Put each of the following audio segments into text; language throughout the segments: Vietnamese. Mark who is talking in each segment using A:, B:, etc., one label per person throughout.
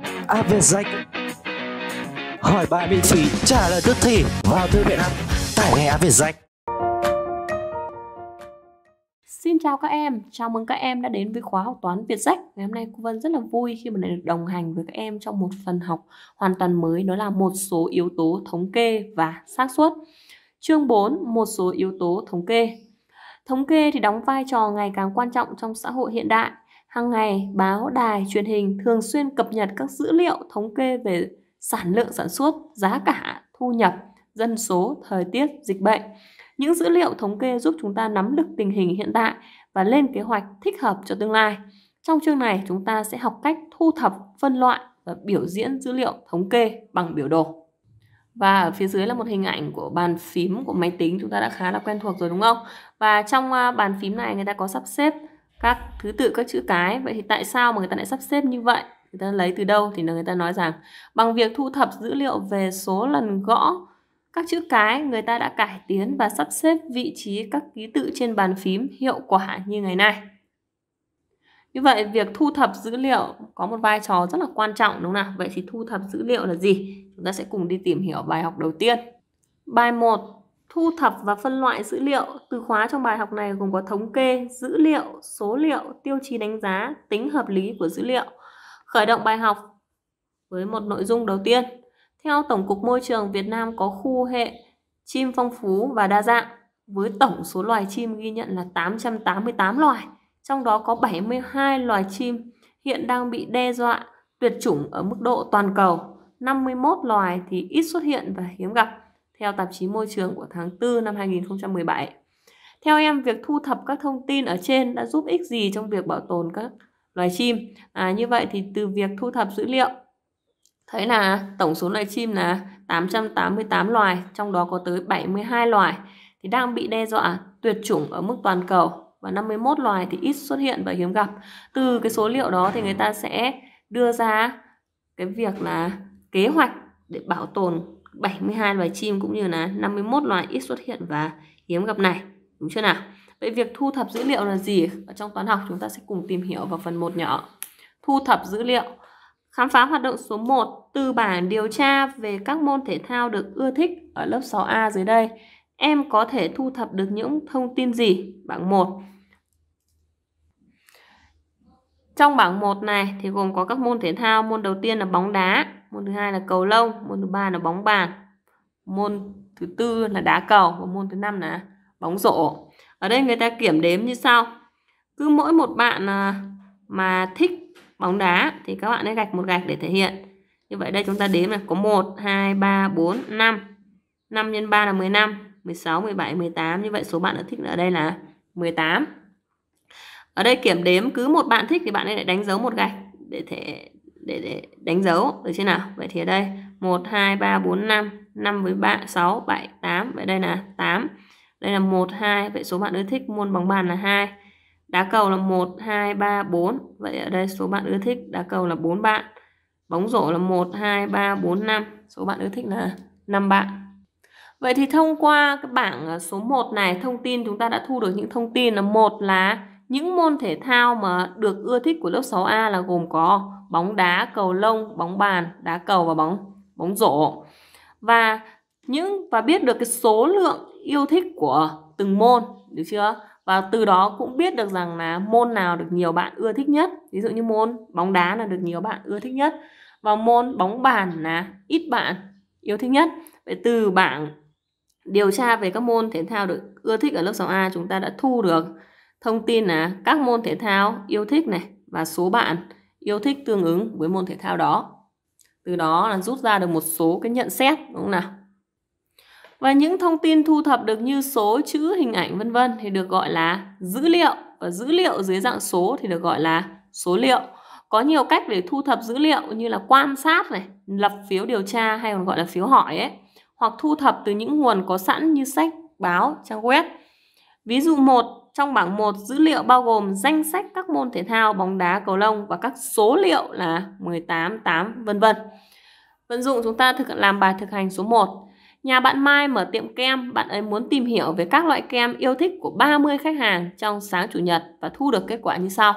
A: app à, về danh hỏi bài miễn phí trả lời tức thì vào thư viện app tải ngay app về danh Xin chào các em, chào mừng các em đã đến với khóa học toán Việt Sách Ngày hôm nay cô Vân rất là vui khi mà lại được đồng hành với các em trong một phần học hoàn toàn mới Đó là một số yếu tố thống kê và xác suất Chương 4, một số yếu tố thống kê Thống kê thì đóng vai trò ngày càng quan trọng trong xã hội hiện đại Hàng ngày, báo, đài, truyền hình thường xuyên cập nhật các dữ liệu thống kê về sản lượng sản xuất, giá cả, thu nhập, dân số, thời tiết, dịch bệnh. Những dữ liệu thống kê giúp chúng ta nắm được tình hình hiện tại và lên kế hoạch thích hợp cho tương lai. Trong chương này, chúng ta sẽ học cách thu thập, phân loại và biểu diễn dữ liệu thống kê bằng biểu đồ. Và ở phía dưới là một hình ảnh của bàn phím của máy tính chúng ta đã khá là quen thuộc rồi đúng không? Và trong à, bàn phím này người ta có sắp xếp các thứ tự các chữ cái vậy thì tại sao mà người ta lại sắp xếp như vậy người ta lấy từ đâu thì người ta nói rằng bằng việc thu thập dữ liệu về số lần gõ các chữ cái người ta đã cải tiến và sắp xếp vị trí các ký tự trên bàn phím hiệu quả như ngày nay như vậy việc thu thập dữ liệu có một vai trò rất là quan trọng đúng không nào vậy thì thu thập dữ liệu là gì chúng ta sẽ cùng đi tìm hiểu bài học đầu tiên bài 1 Thu thập và phân loại dữ liệu, từ khóa trong bài học này gồm có thống kê, dữ liệu, số liệu, tiêu chí đánh giá, tính hợp lý của dữ liệu. Khởi động bài học với một nội dung đầu tiên. Theo Tổng cục Môi trường, Việt Nam có khu hệ chim phong phú và đa dạng với tổng số loài chim ghi nhận là 888 loài, trong đó có 72 loài chim hiện đang bị đe dọa tuyệt chủng ở mức độ toàn cầu, 51 loài thì ít xuất hiện và hiếm gặp theo tạp chí Môi trường của tháng 4 năm 2017. Theo em, việc thu thập các thông tin ở trên đã giúp ích gì trong việc bảo tồn các loài chim? À, như vậy thì từ việc thu thập dữ liệu, thấy là tổng số loài chim là 888 loài, trong đó có tới 72 loài thì đang bị đe dọa tuyệt chủng ở mức toàn cầu và 51 loài thì ít xuất hiện và hiếm gặp. Từ cái số liệu đó thì người ta sẽ đưa ra cái việc là kế hoạch để bảo tồn 72 loài chim cũng như là 51 loài ít xuất hiện và hiếm gặp này. Đúng chưa nào? Vậy việc thu thập dữ liệu là gì? Ở trong toán học chúng ta sẽ cùng tìm hiểu vào phần 1 nhỏ. Thu thập dữ liệu Khám phá hoạt động số 1 từ bảng điều tra về các môn thể thao được ưa thích ở lớp 6A dưới đây. Em có thể thu thập được những thông tin gì? Bảng 1 Trong bảng 1 này thì gồm có các môn thể thao, môn đầu tiên là bóng đá, môn thứ hai là cầu lông môn thứ ba là bóng bàn môn thứ tư là đá cầu và môn thứ năm là bóng rổ ở đây người ta kiểm đếm như sau cứ mỗi một bạn à, mà thích bóng đá thì các bạn ấy gạch một gạch để thể hiện như vậy đây chúng ta đếm là có 1 2 3 4 5 5 x 3 là 15 16 17 18 như vậy số bạn đã thích ở đây là 18 ở đây kiểm đếm cứ một bạn thích thì bạn ấy lại đánh dấu một gạch để thể để, để đánh dấu được chưa nào vậy thì ở đây 1 2 3 4 5 5 với 3 6 7 8 vậy đây là 8 đây là 1 2 vậy số bạn ưa thích môn bóng bàn là 2 đá cầu là 1 2 3 4 vậy ở đây số bạn ưa thích đá cầu là 4 bạn bóng rổ là 1 2 3 4 5 số bạn ưa thích là 5 bạn Vậy thì thông qua cái bảng ờ, số 1 này thông tin chúng ta đã thu được những thông tin là một là những môn thể thao mà được ưa thích của lớp 6A là gồm có bóng đá, cầu lông, bóng bàn, đá cầu và bóng bóng rổ. Và những và biết được cái số lượng yêu thích của từng môn, được chưa? Và từ đó cũng biết được rằng là môn nào được nhiều bạn ưa thích nhất. Ví dụ như môn bóng đá là được nhiều bạn ưa thích nhất và môn bóng bàn là ít bạn yêu thích nhất. Vậy từ bảng điều tra về các môn thể thao được ưa thích ở lớp 6A chúng ta đã thu được thông tin là các môn thể thao yêu thích này và số bạn yêu thích tương ứng với môn thể thao đó từ đó là rút ra được một số cái nhận xét đúng không nào và những thông tin thu thập được như số chữ hình ảnh vân vân thì được gọi là dữ liệu và dữ liệu dưới dạng số thì được gọi là số liệu có nhiều cách để thu thập dữ liệu như là quan sát này lập phiếu điều tra hay còn gọi là phiếu hỏi ấy hoặc thu thập từ những nguồn có sẵn như sách báo trang web ví dụ một trong bảng 1, dữ liệu bao gồm danh sách các môn thể thao, bóng đá, cầu lông và các số liệu là 18, 8, vân vân. Vận dụng chúng ta thực làm bài thực hành số 1. Nhà bạn Mai mở tiệm kem, bạn ấy muốn tìm hiểu về các loại kem yêu thích của 30 khách hàng trong sáng chủ nhật và thu được kết quả như sau.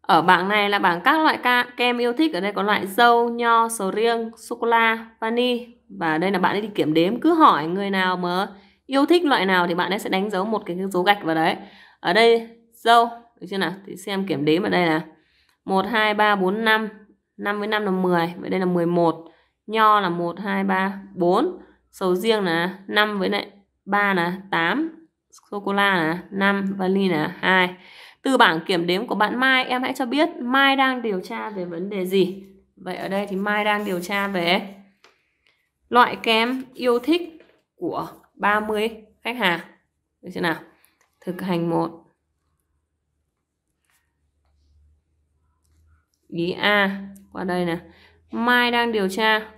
A: Ở bảng này là bảng các loại kem yêu thích, ở đây có loại dâu, nho, sầu riêng, sô cô la, vani và đây là bạn ấy đi kiểm đếm cứ hỏi người nào mà yêu thích loại nào thì bạn ấy sẽ đánh dấu một cái dấu gạch vào đấy ở đây dâu được chưa nào thì xem kiểm đếm ở đây là 1 2 3 4 5 5 với 5 là 10 vậy đây là 11 nho là 1 2 3 4 sầu riêng là 5 với lại 3 là 8 sô cô la là 5 vali là 2 từ bảng kiểm đếm của bạn Mai em hãy cho biết Mai đang điều tra về vấn đề gì vậy ở đây thì Mai đang điều tra về loại kem yêu thích của 30 khách hàng được chưa nào thực hành một ý A qua đây nè Mai đang điều tra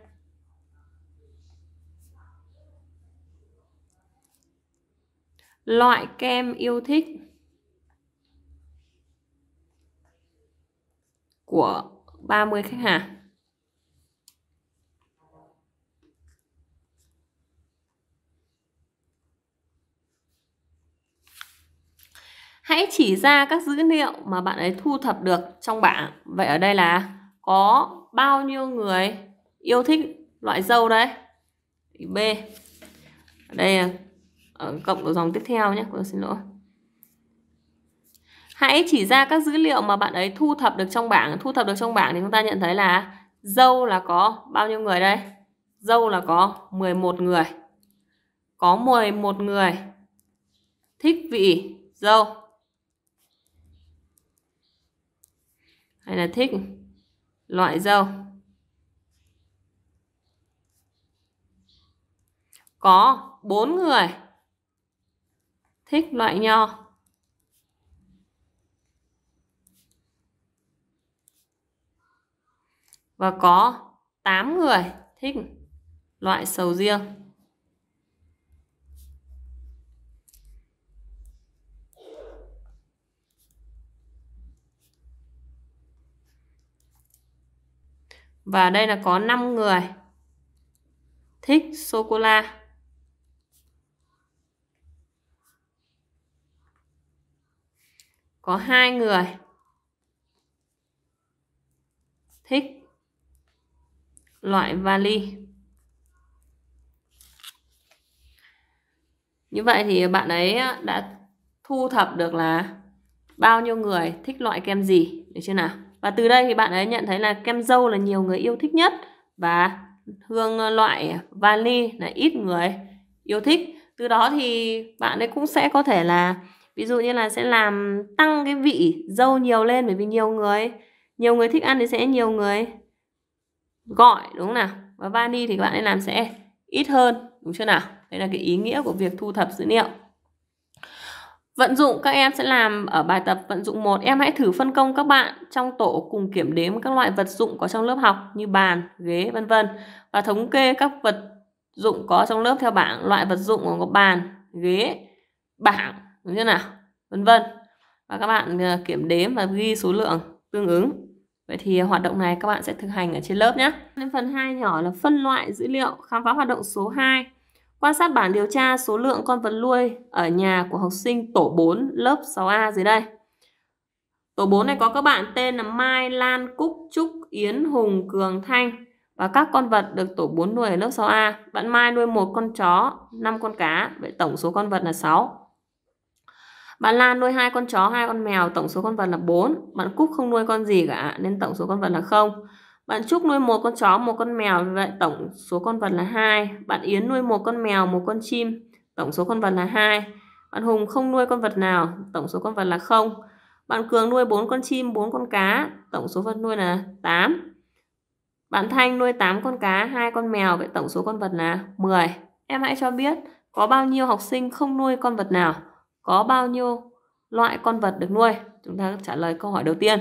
A: loại kem yêu thích của 30 khách hàng Hãy chỉ ra các dữ liệu mà bạn ấy thu thập được trong bảng. Vậy ở đây là có bao nhiêu người yêu thích loại dâu đấy? B. Ở đây ở cộng của dòng tiếp theo nhé, cô xin lỗi. Hãy chỉ ra các dữ liệu mà bạn ấy thu thập được trong bảng. Thu thập được trong bảng thì chúng ta nhận thấy là dâu là có bao nhiêu người đây? Dâu là có 11 người. Có 11 người thích vị dâu hay là thích loại dâu có bốn người thích loại nho và có tám người thích loại sầu riêng Và đây là có 5 người thích sô cô la. Có hai người thích loại vali. Như vậy thì bạn ấy đã thu thập được là bao nhiêu người thích loại kem gì, được chưa nào? Và từ đây thì bạn ấy nhận thấy là kem dâu là nhiều người yêu thích nhất và hương loại vani là ít người yêu thích. Từ đó thì bạn ấy cũng sẽ có thể là ví dụ như là sẽ làm tăng cái vị dâu nhiều lên bởi vì nhiều người nhiều người thích ăn thì sẽ nhiều người gọi đúng không nào? Và vani thì bạn ấy làm sẽ ít hơn đúng chưa nào? đây là cái ý nghĩa của việc thu thập dữ liệu. Vận dụng các em sẽ làm ở bài tập vận dụng 1. Em hãy thử phân công các bạn trong tổ cùng kiểm đếm các loại vật dụng có trong lớp học như bàn, ghế, vân vân và thống kê các vật dụng có trong lớp theo bảng loại vật dụng có bàn, ghế, bảng, đúng chưa nào? Vân vân. Và các bạn ờ, kiểm đếm và ghi số lượng tương ứng. Vậy thì hoạt động này các bạn sẽ thực hành ở trên lớp nhé. phần 2 nhỏ là phân loại dữ liệu, khám phá hoạt động số 2. Quan sát bản điều tra số lượng con vật nuôi ở nhà của học sinh tổ 4 lớp 6A dưới đây. Tổ 4 này có các bạn tên là Mai, Lan, Cúc, Trúc, Yến, Hùng, Cường, Thanh và các con vật được tổ 4 nuôi ở lớp 6A. Bạn Mai nuôi một con chó, 5 con cá, vậy tổng số con vật là 6. Bạn Lan nuôi hai con chó, hai con mèo, tổng số con vật là 4. Bạn Cúc không nuôi con gì cả nên tổng số con vật là 0. Bạn Trúc nuôi một con chó, một con mèo, vậy tổng số con vật là hai. Bạn Yến nuôi một con mèo, một con chim, tổng số con vật là hai. Bạn Hùng không nuôi con vật nào, tổng số con vật là không. Bạn Cường nuôi 4 con chim, 4 con cá, tổng số vật nuôi là 8. Bạn Thanh nuôi 8 con cá, hai con mèo, vậy tổng số con vật là 10. Em hãy cho biết có bao nhiêu học sinh không nuôi con vật nào, có bao nhiêu loại con vật được nuôi. Chúng ta trả lời câu hỏi đầu tiên.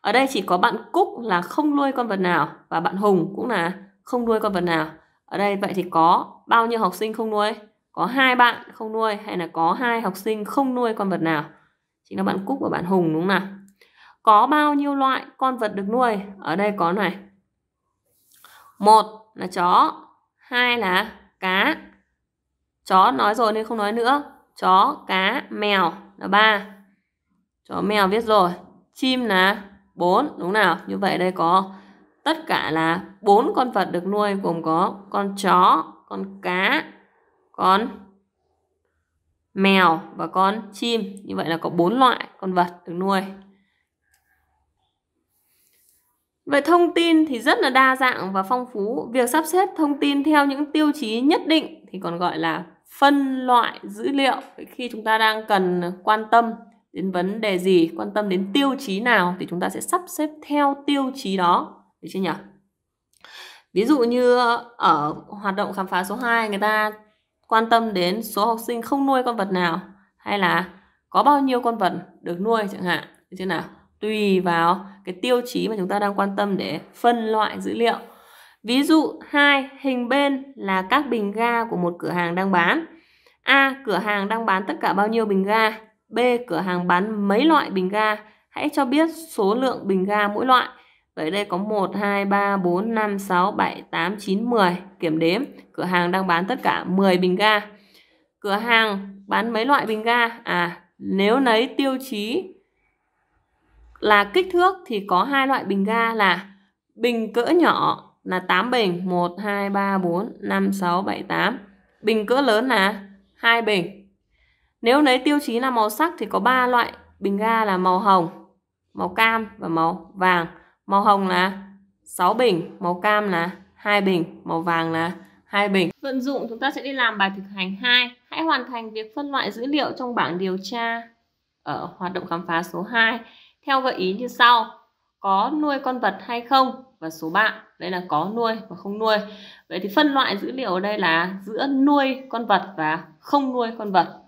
A: Ở đây chỉ có bạn Cúc là không nuôi con vật nào và bạn Hùng cũng là không nuôi con vật nào. Ở đây vậy thì có bao nhiêu học sinh không nuôi? Có hai bạn không nuôi hay là có hai học sinh không nuôi con vật nào? Chính là bạn Cúc và bạn Hùng đúng không nào? Có bao nhiêu loại con vật được nuôi? Ở đây có này. Một là chó, hai là cá. Chó nói rồi nên không nói nữa. Chó, cá, mèo là ba. Chó mèo viết rồi. Chim là 4 đúng nào như vậy đây có tất cả là bốn con vật được nuôi gồm có con chó con cá con mèo và con chim như vậy là có bốn loại con vật được nuôi Vậy thông tin thì rất là đa dạng và phong phú. Việc sắp xếp thông tin theo những tiêu chí nhất định thì còn gọi là phân loại dữ liệu. khi chúng ta đang cần quan tâm đến vấn đề gì quan tâm đến tiêu chí nào thì chúng ta sẽ sắp xếp theo tiêu chí đó được chưa nhỉ ví dụ như ở hoạt động khám phá số 2 người ta quan tâm đến số học sinh không nuôi con vật nào hay là có bao nhiêu con vật được nuôi chẳng hạn như thế nào tùy vào cái tiêu chí mà chúng ta đang quan tâm để phân loại dữ liệu ví dụ hai hình bên là các bình ga của một cửa hàng đang bán a cửa hàng đang bán tất cả bao nhiêu bình ga B. Cửa hàng bán mấy loại bình ga? Hãy cho biết số lượng bình ga mỗi loại. Vậy đây có 1, 2, 3, 4, 5, 6, 7, 8, 9, 10. Kiểm đếm. Cửa hàng đang bán tất cả 10 bình ga. Cửa hàng bán mấy loại bình ga? À, nếu lấy tiêu chí là kích thước thì có hai loại bình ga là bình cỡ nhỏ là 8 bình 1 2 3 4 5 6 7 8. Bình cỡ lớn là 2 bình. Nếu lấy tiêu chí là màu sắc thì có 3 loại bình ga là màu hồng, màu cam và màu vàng. Màu hồng là 6 bình, màu cam là 2 bình, màu vàng là 2 bình. Vận dụng chúng ta sẽ đi làm bài thực hành 2. Hãy hoàn thành việc phân loại dữ liệu trong bảng điều tra ở hoạt động khám phá số 2 theo gợi ý như sau. Có nuôi con vật hay không? Và số bạn, đây là có nuôi và không nuôi. Vậy thì phân loại dữ liệu ở đây là giữa nuôi con vật và không nuôi con vật.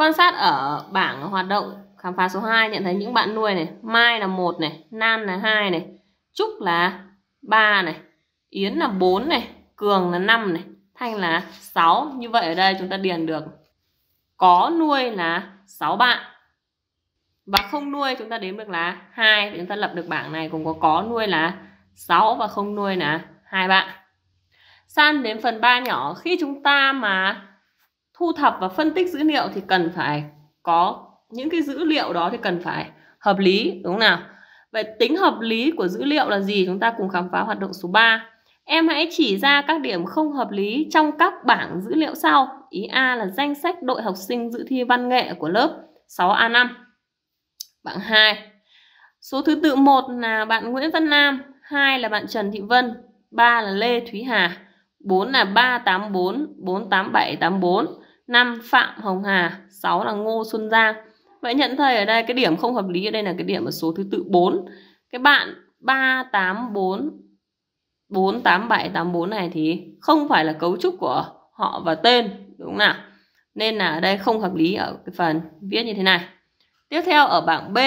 A: Quan sát ở bảng hoạt động khám phá số 2 nhận thấy những bạn nuôi này, Mai là 1 này, Nan là 2 này, Trúc là 3 này, Yến là 4 này, Cường là 5 này, Thanh là 6. Như vậy ở đây chúng ta điền được có nuôi là 6 bạn. Và không nuôi chúng ta đếm được là 2. Thì chúng ta lập được bảng này cũng có có nuôi là 6 và không nuôi là hai bạn. San đến phần 3 nhỏ. Khi chúng ta mà thu thập và phân tích dữ liệu thì cần phải có những cái dữ liệu đó thì cần phải hợp lý đúng không nào vậy tính hợp lý của dữ liệu là gì chúng ta cùng khám phá hoạt động số 3 em hãy chỉ ra các điểm không hợp lý trong các bảng dữ liệu sau ý A là danh sách đội học sinh dự thi văn nghệ của lớp 6A5 bảng 2 số thứ tự 1 là bạn Nguyễn Văn Nam 2 là bạn Trần Thị Vân 3 là Lê Thúy Hà 4 là 384 48784 5 Phạm Hồng Hà 6 là Ngô Xuân Giang Vậy nhận thấy ở đây cái điểm không hợp lý ở đây là cái điểm ở số thứ tự 4 Cái bạn 384 48784 này thì không phải là cấu trúc của họ và tên đúng không nào Nên là ở đây không hợp lý ở cái phần viết như thế này Tiếp theo ở bảng B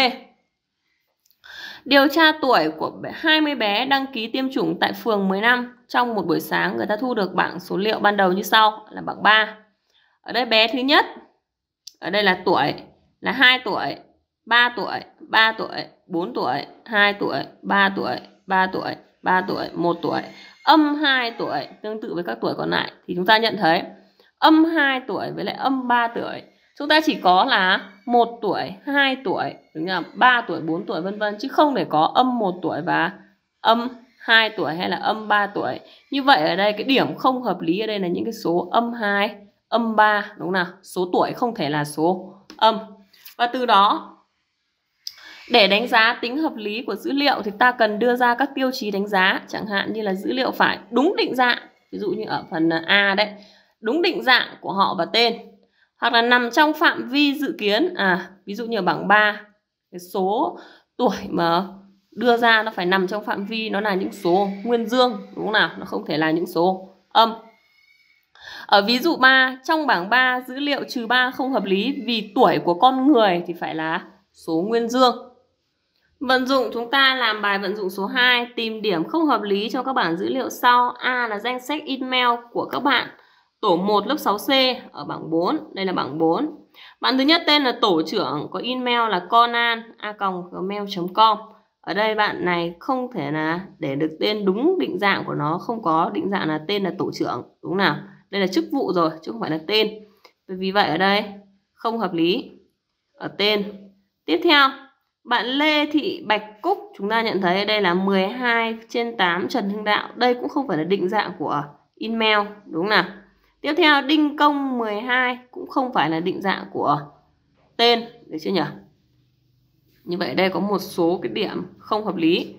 A: Điều tra tuổi của 20 bé đăng ký tiêm chủng tại phường 15 trong một buổi sáng người ta thu được bảng số liệu ban đầu như sau là bảng 3 ở đây bé thứ nhất ở đây là tuổi là 2 tuổi 3 tuổi 3 tuổi 4 tuổi 2 tuổi 3 tuổi 3 tuổi 3 tuổi 1 tuổi âm 2 tuổi tương tự với các tuổi còn lại thì chúng ta nhận thấy âm 2 tuổi với lại âm 3 tuổi chúng ta chỉ có là 1 tuổi 2 tuổi đúng không 3 tuổi 4 tuổi vân vân chứ không để có âm 1 tuổi và âm 2 tuổi hay là âm 3 tuổi như vậy ở đây cái điểm không hợp lý ở đây là những cái số âm 2 âm 3 đúng không nào? Số tuổi không thể là số âm. Và từ đó để đánh giá tính hợp lý của dữ liệu thì ta cần đưa ra các tiêu chí đánh giá, chẳng hạn như là dữ liệu phải đúng định dạng, ví dụ như ở phần A đấy, đúng định dạng của họ và tên. Hoặc là nằm trong phạm vi dự kiến, à ví dụ như ở bảng 3, cái số tuổi mà đưa ra nó phải nằm trong phạm vi nó là những số nguyên dương đúng không nào? Nó không thể là những số âm. Ở ờ, ví dụ 3, trong bảng 3 dữ liệu trừ 3 không hợp lý vì tuổi của con người thì phải là số nguyên dương. Vận dụng chúng ta làm bài vận dụng số 2 tìm điểm không hợp lý cho các bảng dữ liệu sau. A là danh sách email của các bạn tổ 1 lớp 6C ở bảng 4, đây là bảng 4. Bạn thứ nhất tên là tổ trưởng có email là conan@gmail.com. Ở đây bạn này không thể là để được tên đúng định dạng của nó không có định dạng là tên là tổ trưởng, đúng nào? đây là chức vụ rồi chứ không phải là tên vì vậy ở đây không hợp lý ở tên tiếp theo bạn Lê Thị Bạch Cúc chúng ta nhận thấy đây là 12 trên 8 Trần Hưng Đạo đây cũng không phải là định dạng của email đúng không nào tiếp theo Đinh Công 12 cũng không phải là định dạng của tên được chưa nhỉ như vậy đây có một số cái điểm không hợp lý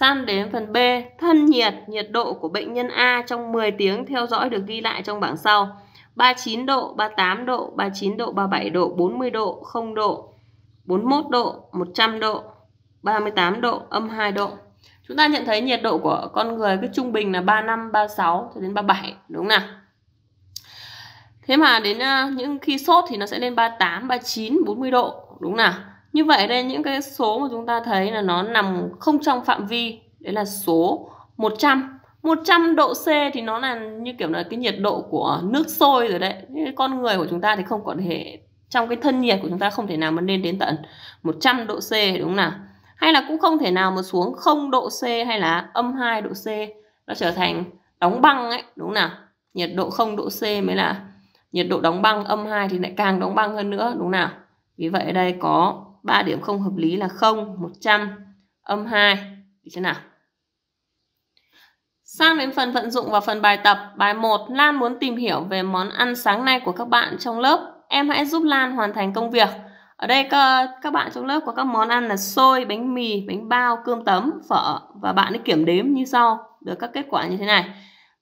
A: San đến phần B, thân nhiệt, nhiệt độ của bệnh nhân A trong 10 tiếng theo dõi được ghi lại trong bảng sau. 39 độ, 38 độ, 39 độ, 37 độ, 40 độ, 0 độ, 41 độ, 100 độ, 38 độ, âm 2 độ. Chúng ta nhận thấy nhiệt độ của con người cứ trung bình là 35, 36 cho đến 37, đúng không nào? Thế mà đến à, những khi sốt thì nó sẽ lên 38, 39, 40 độ, đúng không nào? Như vậy đây những cái số mà chúng ta thấy là nó nằm không trong phạm vi đấy là số 100. 100 độ C thì nó là như kiểu là cái nhiệt độ của nước sôi rồi đấy. Cái con người của chúng ta thì không có thể trong cái thân nhiệt của chúng ta không thể nào mà lên đến tận 100 độ C đúng không nào? Hay là cũng không thể nào mà xuống 0 độ C hay là âm 2 độ C nó trở thành đóng băng ấy đúng không nào? Nhiệt độ 0 độ C mới là nhiệt độ đóng băng âm 2 thì lại càng đóng băng hơn nữa đúng không nào? Vì vậy ở đây có 3 điểm không hợp lý là 0, 100, âm 2. Được chưa nào? Sang đến phần vận dụng và phần bài tập. Bài 1, Lan muốn tìm hiểu về món ăn sáng nay của các bạn trong lớp. Em hãy giúp Lan hoàn thành công việc. Ở đây các bạn trong lớp có các món ăn là xôi, bánh mì, bánh bao, cơm tấm, phở và bạn ấy kiểm đếm như sau được các kết quả như thế này.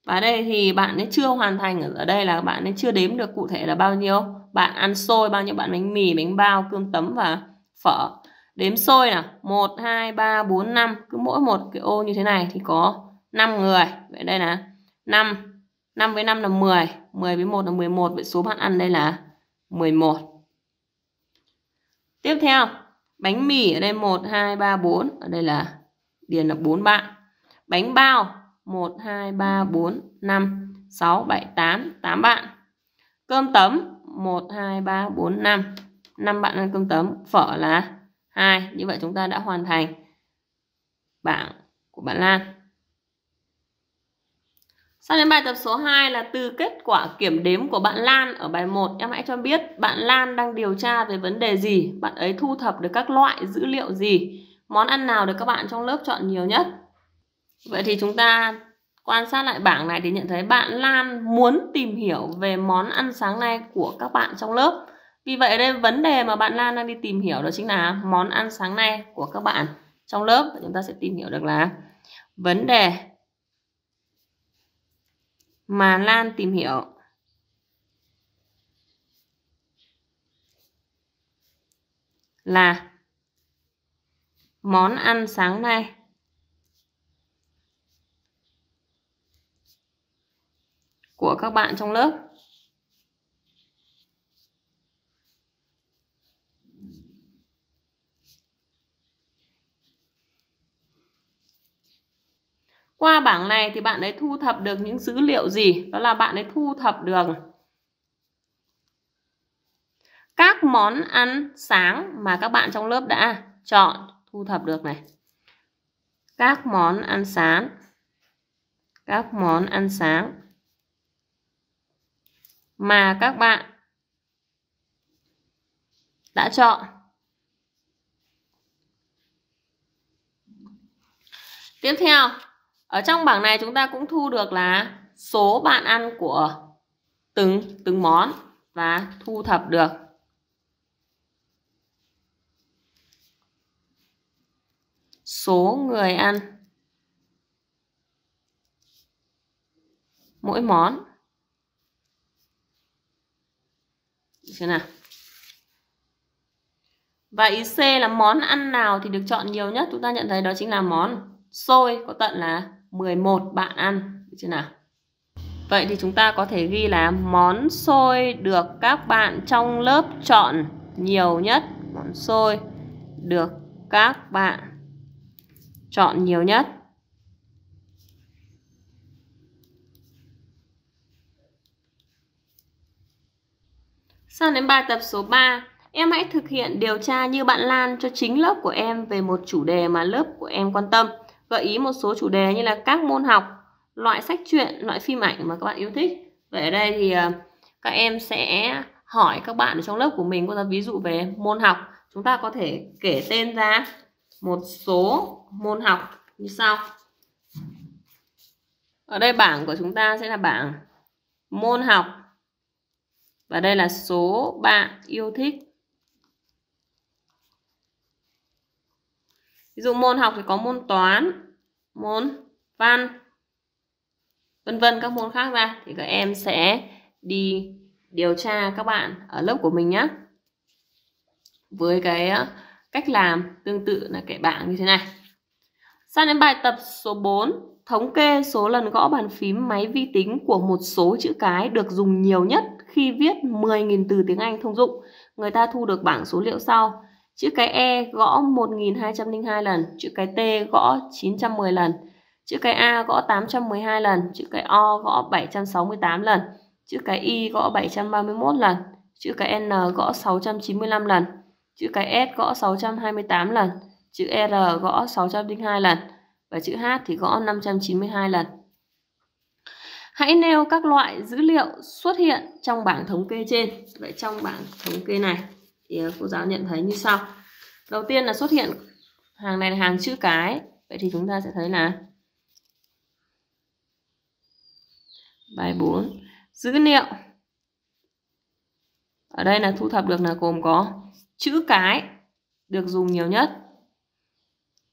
A: Và đây thì bạn ấy chưa hoàn thành ở đây là bạn ấy chưa đếm được cụ thể là bao nhiêu. Bạn ăn xôi bao nhiêu, bạn bánh mì, bánh bao, cơm tấm và phở đếm xôi là 1 2 3 4 5 cứ mỗi một cái ô như thế này thì có 5 người vậy đây là 5 5 với 5 là 10 10 với 1 là 11 vậy số bạn ăn đây là 11 tiếp theo bánh mì ở đây 1 2 3 4 ở đây là điền là 4 bạn bánh bao 1 2 3 4 5 6 7 8 8 bạn cơm tấm 1 2 3 4 5 5 bạn ăn cơm tấm phở là 2 như vậy chúng ta đã hoàn thành bảng của bạn Lan Sang đến bài tập số 2 là từ kết quả kiểm đếm của bạn Lan ở bài 1 em hãy cho biết bạn Lan đang điều tra về vấn đề gì, bạn ấy thu thập được các loại dữ liệu gì, món ăn nào được các bạn trong lớp chọn nhiều nhất. Vậy thì chúng ta quan sát lại bảng này thì nhận thấy bạn Lan muốn tìm hiểu về món ăn sáng nay của các bạn trong lớp. Vì vậy ở đây vấn đề mà bạn Lan đang đi tìm hiểu đó chính là món ăn sáng nay của các bạn trong lớp chúng ta sẽ tìm hiểu được là vấn đề mà Lan tìm hiểu là món ăn sáng nay của các bạn trong lớp Qua bảng này thì bạn ấy thu thập được những dữ liệu gì? Đó là bạn ấy thu thập được các món ăn sáng mà các bạn trong lớp đã chọn thu thập được này. Các món ăn sáng. Các món ăn sáng mà các bạn đã chọn. Tiếp theo, ở trong bảng này chúng ta cũng thu được là số bạn ăn của từng từng món và thu thập được số người ăn mỗi món. Thế nào? Và ý C là món ăn nào thì được chọn nhiều nhất Chúng ta nhận thấy đó chính là món xôi có tận là 11 bạn ăn được chưa nào Vậy thì chúng ta có thể ghi là món xôi được các bạn trong lớp chọn nhiều nhất món xôi được các bạn chọn nhiều nhất Sang đến bài tập số 3, em hãy thực hiện điều tra như bạn Lan cho chính lớp của em về một chủ đề mà lớp của em quan tâm gợi ý một số chủ đề như là các môn học loại sách truyện loại phim ảnh mà các bạn yêu thích vậy ở đây thì ờ, các em sẽ hỏi các bạn ở trong lớp của mình có ra ví dụ về môn học chúng ta có thể kể tên ra một số môn học như sau ở đây bảng của chúng ta sẽ là bảng môn học và đây là số bạn yêu thích ví dụ môn học thì có môn toán môn văn vân vân các môn khác ra thì các em sẽ đi điều tra các bạn ở lớp của mình nhé với cái ờ, cách làm tương tự là kẻ bảng như thế này sang đến bài tập số 4 thống kê số lần gõ bàn phím máy vi tính của một số chữ cái được dùng nhiều nhất khi viết 10.000 từ tiếng Anh thông dụng. Người ta thu được bảng số liệu sau. Chữ cái E gõ 1202 lần, chữ cái T gõ 910 lần, chữ cái A gõ 812 lần, chữ cái O gõ 768 lần, chữ cái Y gõ 731 lần, chữ cái N gõ 695 lần, chữ cái S gõ 628 lần, chữ R gõ 602 lần và chữ H thì gõ 592 lần. Hãy nêu các loại dữ liệu xuất hiện trong bảng thống kê trên. Vậy trong bảng thống kê này thì ờ, cô giáo nhận thấy như sau đầu tiên là xuất hiện hàng này là hàng chữ cái vậy thì chúng ta sẽ thấy là bài 4 dữ liệu ở đây là thu thập được là gồm có chữ cái được dùng nhiều nhất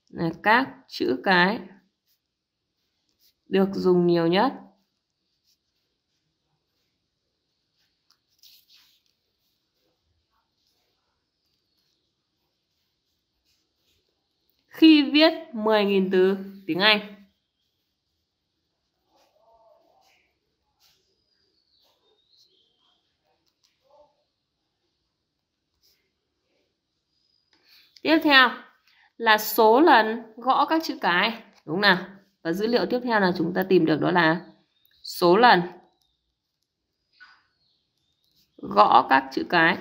A: là các chữ cái được dùng nhiều nhất khi viết 10.000 từ tiếng Anh. Tiếp theo là số lần gõ các chữ cái, đúng nào? Và dữ liệu tiếp theo là chúng ta tìm được đó là số lần gõ các chữ cái.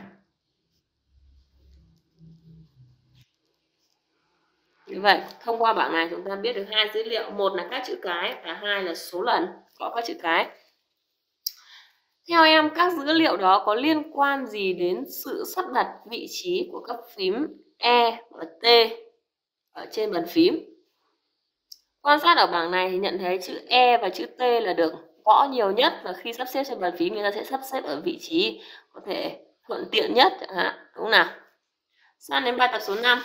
A: như vậy thông qua bảng này chúng ta biết được hai dữ liệu một là các chữ cái và hai là số lần có các chữ cái theo em các dữ liệu đó có liên quan gì đến sự sắp đặt vị trí của các phím E và T ở trên bàn phím quan sát ở bảng này thì nhận thấy chữ E và chữ T là được gõ nhiều nhất và khi sắp xếp trên bàn phím người ta sẽ sắp xếp ở vị trí có thể thuận tiện nhất chẳng hạn đúng không nào sang đến bài tập số 5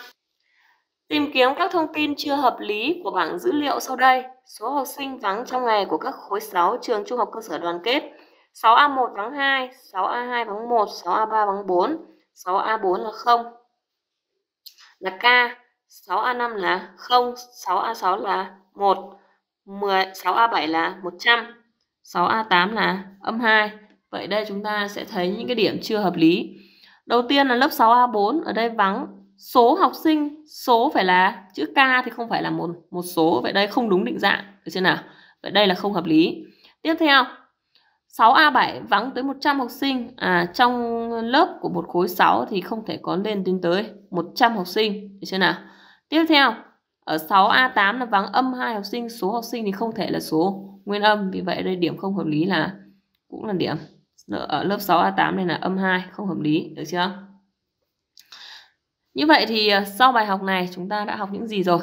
A: Tìm kiếm các thông tin chưa hợp lý của bảng dữ liệu sau đây. Số học sinh vắng trong ngày của các khối 6 trường trung học cơ sở đoàn kết 6A1 vắng 2, 6A2 vắng 1, 6A3 vắng 4, 6A4 là 0 là K, 6A5 là 0, 6A6 là 1, 10, 6A7 là 100, 6A8 là âm 2. Vậy đây chúng ta sẽ thấy những cái điểm chưa hợp lý. Đầu tiên là lớp 6A4 ở đây vắng số học sinh số phải là chữ k thì không phải là một một số vậy đây không đúng định dạng được chưa nào vậy đây là không hợp lý tiếp theo 6A7 vắng tới 100 học sinh à, trong lớp của một khối 6 thì không thể có lên đến tới 100 học sinh được chưa nào tiếp theo ở 6A8 là vắng âm hai học sinh số học sinh thì không thể là số nguyên âm vì vậy đây điểm không hợp lý là cũng là điểm ở lớp 6A8 này là âm 2 không hợp lý được chưa như vậy thì ờ, sau bài học này chúng ta đã học những gì rồi?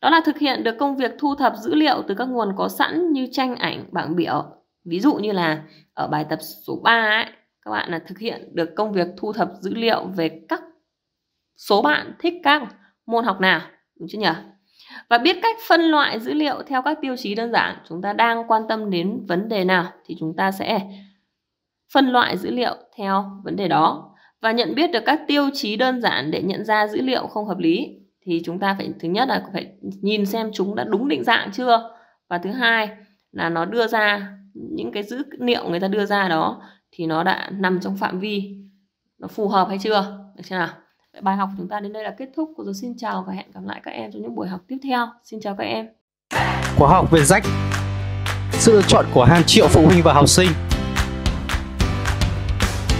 A: Đó là thực hiện được công việc thu thập dữ liệu từ các nguồn có sẵn như tranh ảnh, bảng biểu. Ví dụ như là ở bài tập số 3 ấy, các bạn là thực hiện được công việc thu thập dữ liệu về các số bạn thích các môn học nào, đúng chưa nhỉ? Và biết cách phân loại dữ liệu theo các tiêu chí đơn giản, chúng ta đang quan tâm đến vấn đề nào thì chúng ta sẽ phân loại dữ liệu theo vấn đề đó và nhận biết được các tiêu chí đơn giản để nhận ra dữ liệu không hợp lý thì chúng ta phải thứ nhất là phải nhìn xem chúng đã đúng định dạng chưa và thứ hai là nó đưa ra những cái dữ liệu người ta đưa ra đó thì nó đã nằm trong phạm vi nó phù hợp hay chưa được chưa nào bài học của chúng ta đến đây là kết thúc cô giáo xin chào và hẹn gặp lại các em trong những buổi học tiếp theo xin chào các em khóa học về rách sự lựa chọn của hàng triệu phụ huynh và học sinh